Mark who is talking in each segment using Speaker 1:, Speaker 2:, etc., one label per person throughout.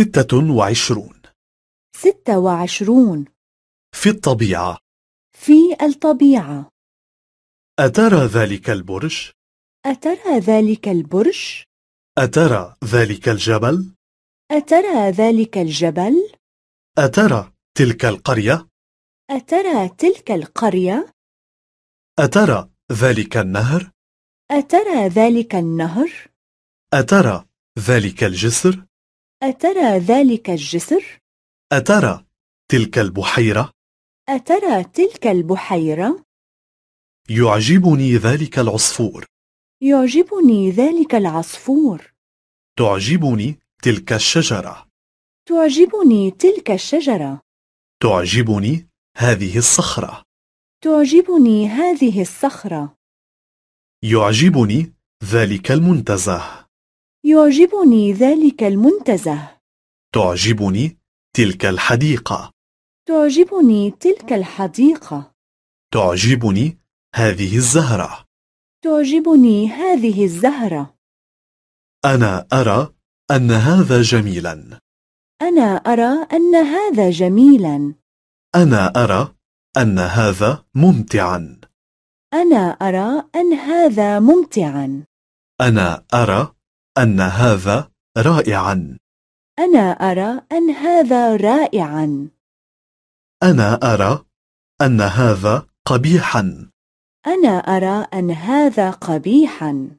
Speaker 1: ستة وعشرون
Speaker 2: ستة وعشرون
Speaker 1: في الطبيعة
Speaker 2: في الطبيعة
Speaker 1: أترى ذلك البرج؟
Speaker 2: أترى ذلك البرج؟
Speaker 1: أترى ذلك الجبل؟
Speaker 2: أترى ذلك الجبل؟
Speaker 1: أترى تلك القرية؟
Speaker 2: أترى تلك القرية؟
Speaker 1: أترى ذلك النهر؟
Speaker 2: أترى ذلك النهر؟
Speaker 1: أترى ذلك الجسر؟
Speaker 2: أترى ذلك الجسر؟
Speaker 1: أترى تلك البحيرة؟
Speaker 2: أترى تلك البحيرة؟
Speaker 1: يعجبني ذلك العصفور
Speaker 2: يعجبني ذلك العصفور
Speaker 1: تعجبني تلك الشجرة
Speaker 2: تعجبني تلك الشجرة
Speaker 1: تعجبني هذه الصخرة
Speaker 2: تعجبني هذه الصخرة
Speaker 1: يعجبني ذلك المنتزه
Speaker 2: يعجبني ذلك المنتزه
Speaker 1: تعجبني تلك الحديقة
Speaker 2: تعجبني تلك الحديقة
Speaker 1: تعجبني هذه الزهرة
Speaker 2: تعجبني هذه الزهرة
Speaker 1: أنا أرى أن هذا جميلا
Speaker 2: أنا أرى أن هذا جميلا
Speaker 1: أنا أرى أن هذا ممتعا
Speaker 2: أنا أرى أن هذا ممتعا
Speaker 1: أنا أرى أن هذا رائعا
Speaker 2: أنا أرى أن هذا رائعا
Speaker 1: أنا أرى أن هذا قبيحا
Speaker 2: أنا أرى أن هذا قبيحا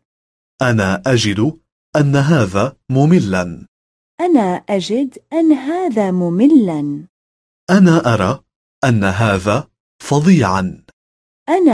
Speaker 1: أنا أجد أن هذا مملا
Speaker 2: أنا أجد أن هذا مملا
Speaker 1: أنا أرى أن هذا فظيعا
Speaker 2: أنا